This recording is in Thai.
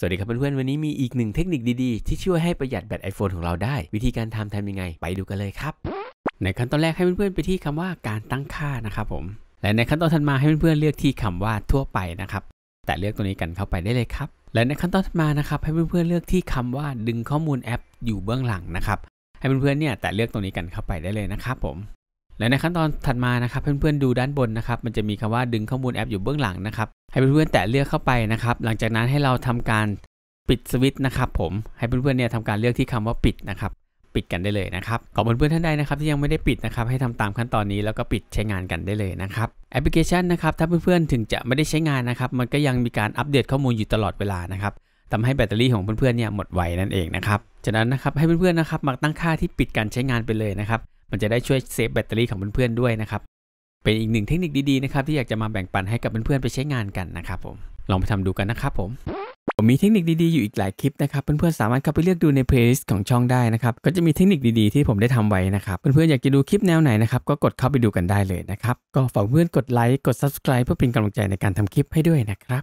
สวัสดีครับเพื่อนๆวันนี้มีอีกหนึ่งเทคนิคดีๆ ที่ช่วยให้ประหยัดแบต iPhone ของเราได้ วิธีการทำทำยังไงไปดูกันเลยครับ ในขั้นตอนแรกให้เพื่อนๆไปที่คำว่าการตั้งค่านะครับผมและในขั้นตอนถัดมาให้เพื่อนๆเลือกที่คำว่าทั่วไปนะครับแต่เลือกตัวนี้กันเข้าไปได้เลยครับ และในขั้นตอนถัดมานะครับให้เพื่อนๆเลือกที่คำว่าดึงข้อมูลแอป อยู่เบื้องหลังนะครับให้เพื่อนๆเนี่ยแต่เลือกตรงนี้กันเข้าไปได้เลยนะครับผมและในขั้นตอนถัดมานะครับเพื่อนๆดูด้านบนนะครับมันจะมีคำว่าดึงข้อมูลแอปอยู่เบื้องหลังนะครับให้เพื่อนๆแตะเลือกเข้าไปนะครับหลังจากนั้นให้เราทำการปิดสวิตช์นะครับผมให้เพื่อนๆเนี่ยทำการเลือกที่คำว่าปิดนะครับ ปิดกันได้เลยนะครับขอเพื่อนท่านใดนะครับที่ยังไม่ได้ปิดนะครับ ให้ทำตามขั้นตอนนี้แล้วก็ปิดใช้งานกันได้เลยนะครับ แอปพลิเคชันนะครับถ้าเพื่อนๆถึงจะไม่ได้ใช้งานนะครับ มันก็ยังมีการอัปเดตข้อมูลอยู่ตลอดเวลานะครับทำให้แบตเตอรี่ของเพื่อนๆเนี่ยหมดไวนั่นเองนะครับจากนั้นนะครับให้เพื่อนๆนะครับมาตั้งค่าที่ปิดการใช้งานไปเลยนะครับมันจะได้ช่วยเซฟแบตเตอรี่ของเพื่อนๆด้วยนะครับ เป็นอีกหนึ่งเทคนิคดีๆนะครับ ที่อยากจะมาแบ่งปันให้กับเพื่อนๆไปใช้งานกันนะครับ ผม ลองไปทำดูกันนะครับผม ผมมีเทคนิคดีๆอยู่อีกหลายคลิปนะครับ เพื่อนๆสามารถเข้าไปเลือกดูในเพลย์ลิสต์ของช่องได้นะครับ ก็จะมีเทคนิคดีๆ ที่ผมได้ทำไว้นะครับ เพื่อนๆอยากจะดูคลิปแนวไหนนะครับ ก็กดเข้าไปดูกันได้เลยนะครับ ก็ฝากเพื่อนกดไลค์กด subscribe เพื่อเป็นกำลังใจในการทำคลิปให้ด้วยนะครับ